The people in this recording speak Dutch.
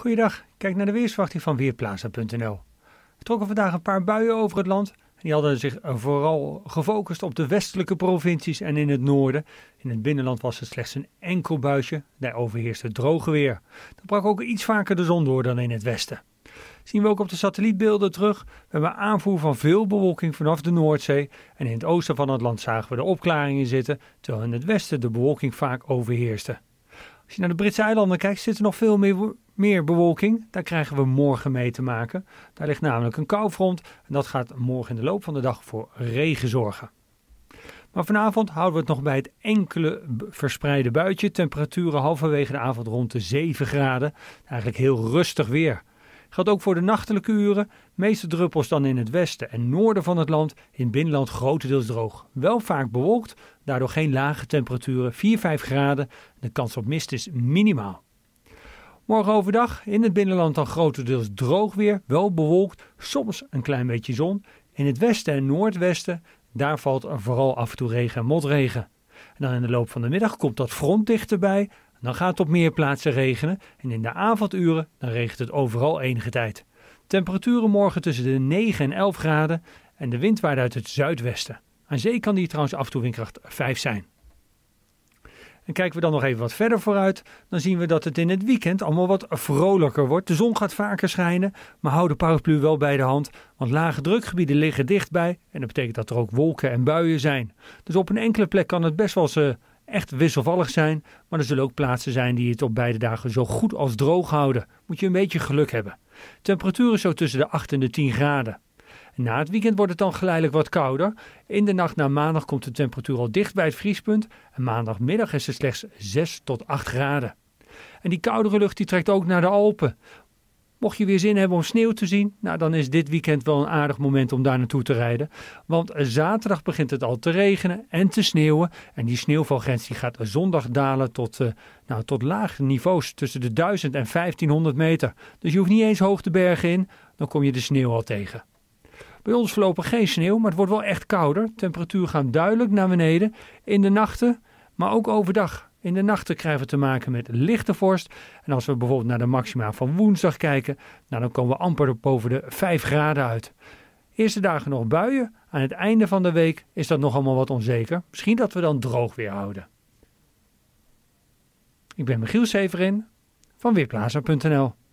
Goedendag. kijk naar de weersverwachting van Weerplaza.nl. Er trokken vandaag een paar buien over het land. Die hadden zich vooral gefocust op de westelijke provincies en in het noorden. In het binnenland was het slechts een enkel buisje. Daar overheerste het droge weer. Dan brak ook iets vaker de zon door dan in het westen. Zien we ook op de satellietbeelden terug. We hebben aanvoer van veel bewolking vanaf de Noordzee. En in het oosten van het land zagen we de opklaringen zitten, terwijl in het westen de bewolking vaak overheerste. Als je naar de Britse eilanden kijkt, zitten er nog veel meer meer bewolking. Daar krijgen we morgen mee te maken. Daar ligt namelijk een koufront en dat gaat morgen in de loop van de dag voor regen zorgen. Maar vanavond houden we het nog bij het enkele verspreide buitje. Temperaturen halverwege de avond rond de 7 graden. Eigenlijk heel rustig weer. Geldt ook voor de nachtelijke uren. Meeste druppels dan in het westen en noorden van het land. In het binnenland grotendeels droog. Wel vaak bewolkt, daardoor geen lage temperaturen. 4-5 graden. De kans op mist is minimaal. Morgen overdag in het binnenland dan grotendeels droog weer, wel bewolkt, soms een klein beetje zon. In het westen en noordwesten, daar valt er vooral af en toe regen en motregen. En dan in de loop van de middag komt dat front dichterbij. Dan gaat het op meer plaatsen regenen. En in de avonduren dan regent het overal enige tijd. Temperaturen morgen tussen de 9 en 11 graden. En de wind waait uit het zuidwesten. Aan zee kan die trouwens af en toe windkracht 5 zijn. En kijken we dan nog even wat verder vooruit, dan zien we dat het in het weekend allemaal wat vrolijker wordt. De zon gaat vaker schijnen, maar hou de paraplu wel bij de hand, want lage drukgebieden liggen dichtbij en dat betekent dat er ook wolken en buien zijn. Dus op een enkele plek kan het best wel eens, eh, echt wisselvallig zijn, maar er zullen ook plaatsen zijn die het op beide dagen zo goed als droog houden. Moet je een beetje geluk hebben. Temperaturen zo tussen de 8 en de 10 graden. Na het weekend wordt het dan geleidelijk wat kouder. In de nacht naar maandag komt de temperatuur al dicht bij het vriespunt. En maandagmiddag is het slechts 6 tot 8 graden. En die koudere lucht die trekt ook naar de Alpen. Mocht je weer zin hebben om sneeuw te zien, nou dan is dit weekend wel een aardig moment om daar naartoe te rijden. Want zaterdag begint het al te regenen en te sneeuwen. En die sneeuwvalgrens die gaat zondag dalen tot, eh, nou, tot lage niveaus tussen de 1000 en 1500 meter. Dus je hoeft niet eens hoog de bergen in, dan kom je de sneeuw al tegen. Bij ons verlopen geen sneeuw, maar het wordt wel echt kouder. Temperatuur gaat duidelijk naar beneden in de nachten, maar ook overdag. In de nachten krijgen we te maken met lichte vorst. En als we bijvoorbeeld naar de maxima van woensdag kijken, nou dan komen we amper boven de 5 graden uit. Eerste dagen nog buien. Aan het einde van de week is dat nog allemaal wat onzeker. Misschien dat we dan droog weer houden. Ik ben Michiel Severin van Weerplaza.nl